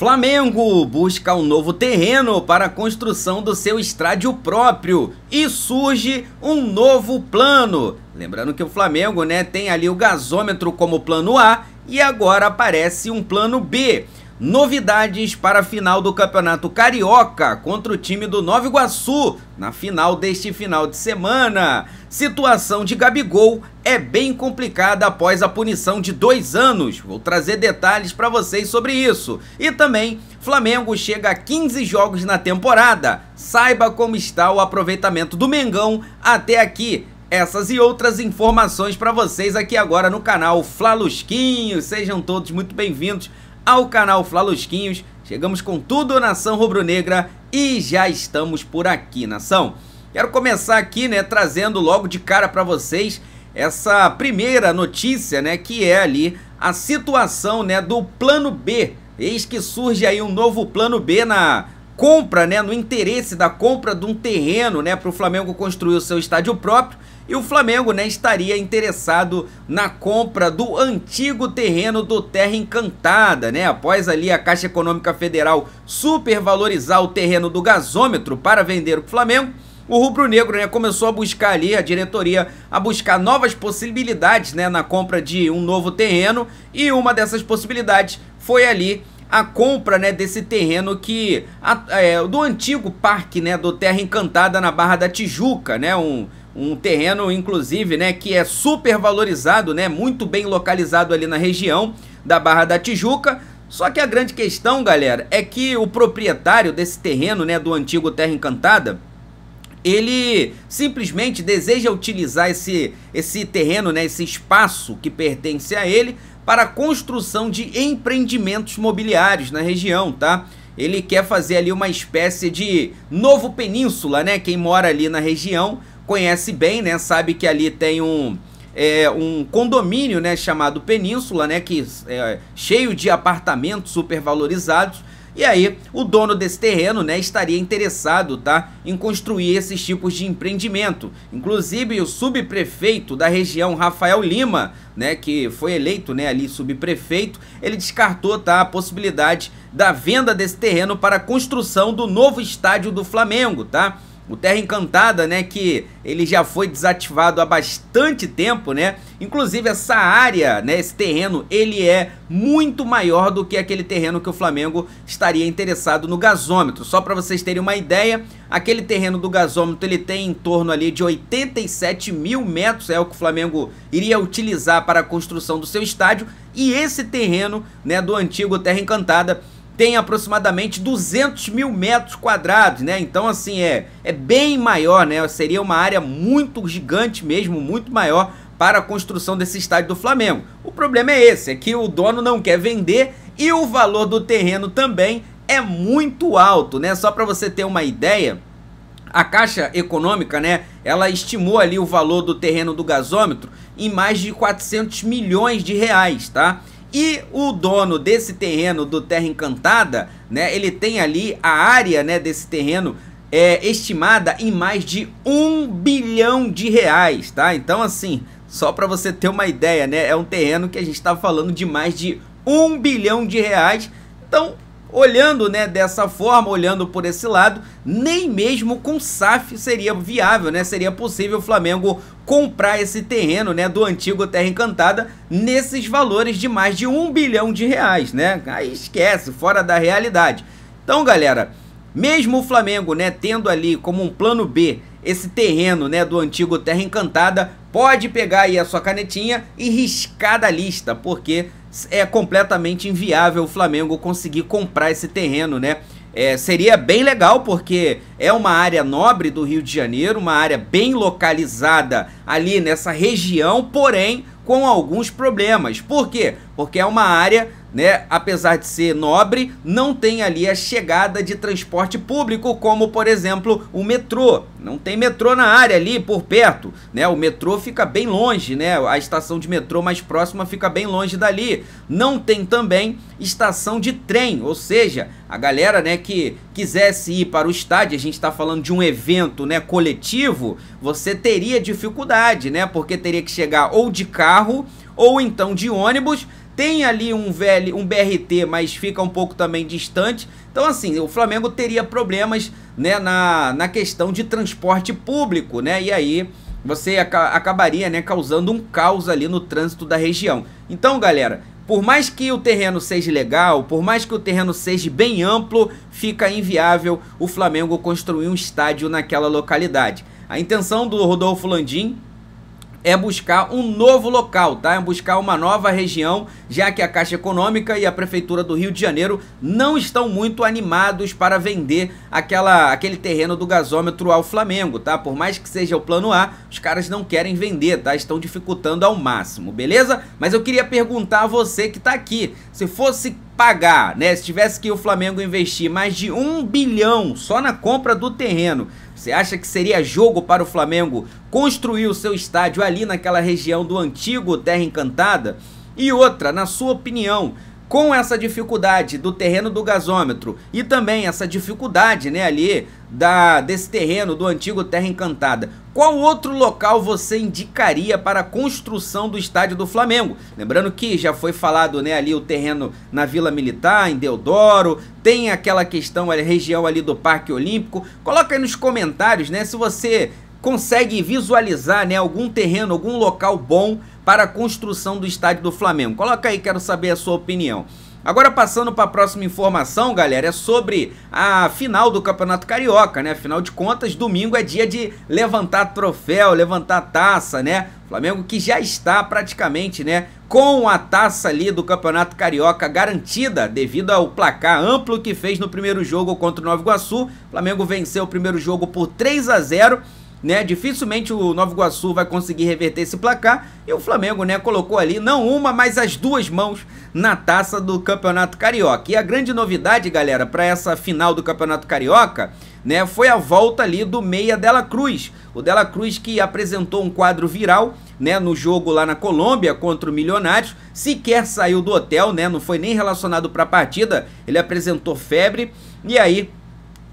Flamengo busca um novo terreno para a construção do seu estádio próprio e surge um novo plano. Lembrando que o Flamengo, né, tem ali o gasômetro como plano A e agora aparece um plano B. Novidades para a final do Campeonato Carioca contra o time do Nova Iguaçu na final deste final de semana. Situação de Gabigol é bem complicada após a punição de dois anos. Vou trazer detalhes para vocês sobre isso. E também, Flamengo chega a 15 jogos na temporada. Saiba como está o aproveitamento do Mengão até aqui. Essas e outras informações para vocês aqui agora no canal Flalusquinho. Sejam todos muito bem-vindos ao canal Flalosquinhos. Chegamos com tudo, nação rubro-negra, e já estamos por aqui, nação. Quero começar aqui, né, trazendo logo de cara para vocês essa primeira notícia, né, que é ali a situação, né, do plano B. Eis que surge aí um novo plano B na compra, né, no interesse da compra de um terreno, né, para o Flamengo construir o seu estádio próprio. E o Flamengo né, estaria interessado na compra do antigo terreno do Terra Encantada, né? Após ali a Caixa Econômica Federal supervalorizar o terreno do gasômetro para vender para o Flamengo, o rubro-negro né, começou a buscar ali, a diretoria, a buscar novas possibilidades né, na compra de um novo terreno e uma dessas possibilidades foi ali a compra né, desse terreno que a, é, do antigo parque né, do Terra Encantada na Barra da Tijuca, né, um, um terreno, inclusive, né, que é super valorizado, né, muito bem localizado ali na região da Barra da Tijuca. Só que a grande questão, galera, é que o proprietário desse terreno, né, do antigo Terra Encantada, ele simplesmente deseja utilizar esse, esse terreno, né, esse espaço que pertence a ele para a construção de empreendimentos mobiliários na região, tá? Ele quer fazer ali uma espécie de novo península, né? Quem mora ali na região conhece bem, né? Sabe que ali tem um é, um condomínio, né, chamado Península, né, que é cheio de apartamentos supervalorizados. E aí, o dono desse terreno, né, estaria interessado, tá, em construir esses tipos de empreendimento. Inclusive, o subprefeito da região, Rafael Lima, né, que foi eleito, né, ali subprefeito, ele descartou, tá, a possibilidade da venda desse terreno para a construção do novo estádio do Flamengo, tá? o Terra Encantada, né, que ele já foi desativado há bastante tempo, né? Inclusive essa área, né, esse terreno, ele é muito maior do que aquele terreno que o Flamengo estaria interessado no gasômetro. Só para vocês terem uma ideia, aquele terreno do gasômetro, ele tem em torno ali de 87 mil metros, é o que o Flamengo iria utilizar para a construção do seu estádio, e esse terreno, né, do antigo Terra Encantada, tem aproximadamente 200 mil metros quadrados, né? Então, assim, é, é bem maior, né? Seria uma área muito gigante mesmo, muito maior para a construção desse estádio do Flamengo. O problema é esse, é que o dono não quer vender e o valor do terreno também é muito alto, né? Só para você ter uma ideia, a Caixa Econômica, né, ela estimou ali o valor do terreno do gasômetro em mais de 400 milhões de reais, tá? E o dono desse terreno do Terra Encantada, né, ele tem ali a área né, desse terreno é, estimada em mais de um bilhão de reais, tá? Então, assim, só para você ter uma ideia, né, é um terreno que a gente está falando de mais de um bilhão de reais. Então, Olhando né, dessa forma, olhando por esse lado, nem mesmo com SAF seria viável, né? Seria possível o Flamengo comprar esse terreno, né, do antigo Terra Encantada, nesses valores de mais de um bilhão de reais, né? Aí esquece, fora da realidade. Então, galera, mesmo o Flamengo, né, tendo ali como um plano B esse terreno, né, do antigo Terra Encantada, pode pegar aí a sua canetinha e riscar da lista, porque é completamente inviável o Flamengo conseguir comprar esse terreno, né? É, seria bem legal porque é uma área nobre do Rio de Janeiro, uma área bem localizada ali nessa região, porém com alguns problemas. Por quê? Porque é uma área, né, apesar de ser nobre, não tem ali a chegada de transporte público, como por exemplo o metrô. Não tem metrô na área ali por perto, né? O metrô fica bem longe, né? A estação de metrô mais próxima fica bem longe dali. Não tem também estação de trem, ou seja, a galera, né, que quisesse ir para o estádio, a gente está falando de um evento, né, coletivo, você teria dificuldade, né? Porque teria que chegar ou de carro carro ou então de ônibus. Tem ali um VL, um BRT, mas fica um pouco também distante. Então, assim, o Flamengo teria problemas né, na, na questão de transporte público, né? E aí você acabaria né, causando um caos ali no trânsito da região. Então, galera, por mais que o terreno seja legal, por mais que o terreno seja bem amplo, fica inviável o Flamengo construir um estádio naquela localidade. A intenção do Rodolfo Landim é buscar um novo local, tá? É buscar uma nova região, já que a Caixa Econômica e a Prefeitura do Rio de Janeiro não estão muito animados para vender aquela, aquele terreno do gasômetro ao Flamengo, tá? Por mais que seja o plano A, os caras não querem vender, tá? Estão dificultando ao máximo, beleza? Mas eu queria perguntar a você que tá aqui, se fosse pagar, né? Se tivesse que o Flamengo investir mais de um bilhão só na compra do terreno, você acha que seria jogo para o Flamengo construir o seu estádio ali naquela região do antigo Terra Encantada? E outra, na sua opinião, com essa dificuldade do terreno do gasômetro e também essa dificuldade, né, ali da desse terreno do antigo Terra Encantada, qual outro local você indicaria para a construção do estádio do Flamengo? Lembrando que já foi falado, né, ali o terreno na Vila Militar, em Deodoro, tem aquela questão a região ali do Parque Olímpico. Coloca aí nos comentários, né, se você consegue visualizar, né, algum terreno, algum local bom para a construção do estádio do Flamengo. Coloca aí, quero saber a sua opinião. Agora passando para a próxima informação, galera, é sobre a final do Campeonato Carioca, né? Afinal de contas, domingo é dia de levantar troféu, levantar taça, né? Flamengo que já está praticamente, né, com a taça ali do Campeonato Carioca garantida devido ao placar amplo que fez no primeiro jogo contra o Nova Iguaçu. Flamengo venceu o primeiro jogo por 3 a 0 né? Dificilmente o Novo Iguaçu vai conseguir reverter esse placar. E o Flamengo, né, colocou ali não uma, mas as duas mãos na taça do Campeonato Carioca. E a grande novidade, galera, para essa final do Campeonato Carioca, né, foi a volta ali do meia Dela Cruz. O Dela Cruz que apresentou um quadro viral, né, no jogo lá na Colômbia contra o Milionários, sequer saiu do hotel, né, não foi nem relacionado para a partida. Ele apresentou febre e aí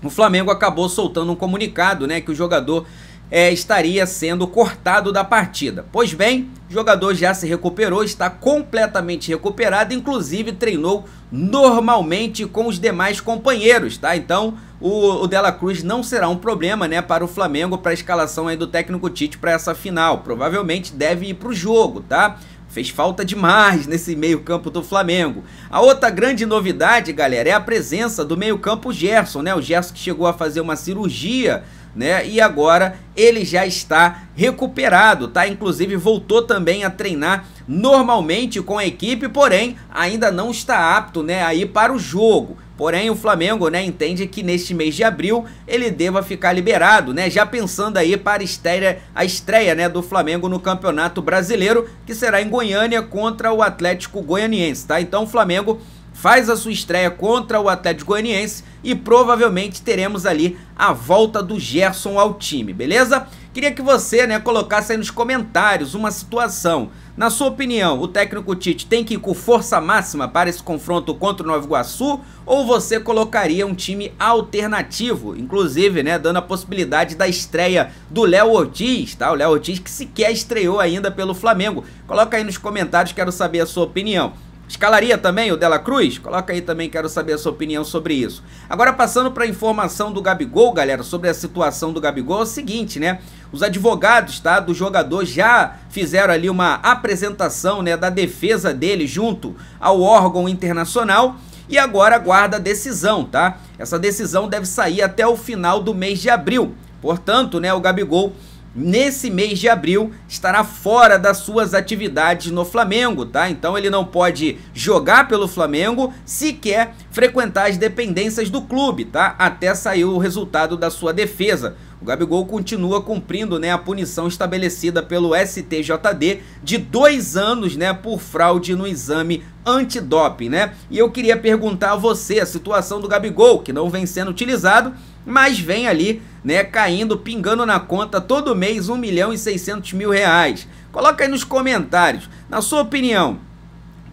o Flamengo acabou soltando um comunicado, né, que o jogador é, estaria sendo cortado da partida. Pois bem, o jogador já se recuperou, está completamente recuperado, inclusive treinou normalmente com os demais companheiros, tá? Então, o, o Dela Cruz não será um problema, né, para o Flamengo, para a escalação aí do técnico Tite para essa final. Provavelmente deve ir para o jogo, tá? Fez falta demais nesse meio-campo do Flamengo. A outra grande novidade, galera, é a presença do meio-campo Gerson, né? O Gerson que chegou a fazer uma cirurgia né? E agora ele já está recuperado, tá? Inclusive voltou também a treinar normalmente com a equipe, porém ainda não está apto, né, aí para o jogo. Porém, o Flamengo, né, entende que neste mês de abril ele deva ficar liberado, né, já pensando aí para a estreia, a estreia, né, do Flamengo no Campeonato Brasileiro, que será em Goiânia contra o Atlético Goianiense, tá? Então, o Flamengo faz a sua estreia contra o Atlético Goianiense e provavelmente teremos ali a volta do Gerson ao time, beleza? Queria que você, né, colocasse aí nos comentários uma situação. Na sua opinião, o técnico Tite tem que ir com força máxima para esse confronto contra o Nova Iguaçu ou você colocaria um time alternativo, inclusive, né, dando a possibilidade da estreia do Léo Ortiz, tá? O Léo Ortiz que sequer estreou ainda pelo Flamengo. Coloca aí nos comentários, quero saber a sua opinião. Escalaria também o Dela Cruz? Coloca aí também, quero saber a sua opinião sobre isso. Agora passando para a informação do Gabigol, galera, sobre a situação do Gabigol, é o seguinte, né? Os advogados, tá, do jogador já fizeram ali uma apresentação, né, da defesa dele junto ao órgão internacional e agora aguarda a decisão, tá? Essa decisão deve sair até o final do mês de abril. Portanto, né, o Gabigol nesse mês de abril estará fora das suas atividades no Flamengo, tá? Então ele não pode jogar pelo Flamengo, sequer frequentar as dependências do clube, tá? Até sair o resultado da sua defesa. O Gabigol continua cumprindo né, a punição estabelecida pelo STJD de dois anos né, por fraude no exame antidoping, né? E eu queria perguntar a você a situação do Gabigol, que não vem sendo utilizado, mas vem ali, né, caindo, pingando na conta todo mês 1 milhão e 600 mil reais. Coloca aí nos comentários, na sua opinião,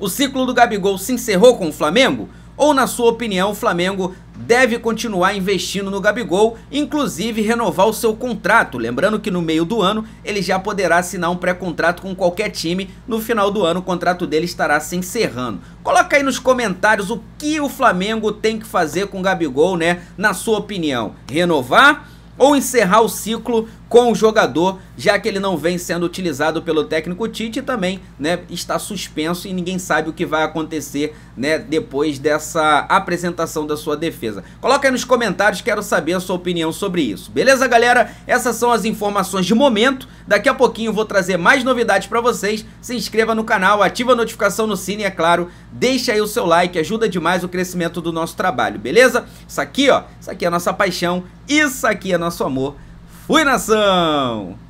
o ciclo do Gabigol se encerrou com o Flamengo? Ou, na sua opinião, o Flamengo deve continuar investindo no Gabigol, inclusive renovar o seu contrato. Lembrando que no meio do ano ele já poderá assinar um pré-contrato com qualquer time. No final do ano o contrato dele estará se encerrando. Coloca aí nos comentários o que o Flamengo tem que fazer com o Gabigol, né? Na sua opinião, renovar ou encerrar o ciclo com o jogador, já que ele não vem sendo utilizado pelo técnico Tite e também né, está suspenso e ninguém sabe o que vai acontecer né, depois dessa apresentação da sua defesa. Coloca aí nos comentários, quero saber a sua opinião sobre isso. Beleza, galera? Essas são as informações de momento. Daqui a pouquinho vou trazer mais novidades para vocês. Se inscreva no canal, ativa a notificação no sino e, é claro, deixa aí o seu like, ajuda demais o crescimento do nosso trabalho, beleza? Isso aqui, ó, isso aqui é a nossa paixão, isso aqui é nosso amor. Fui, nação!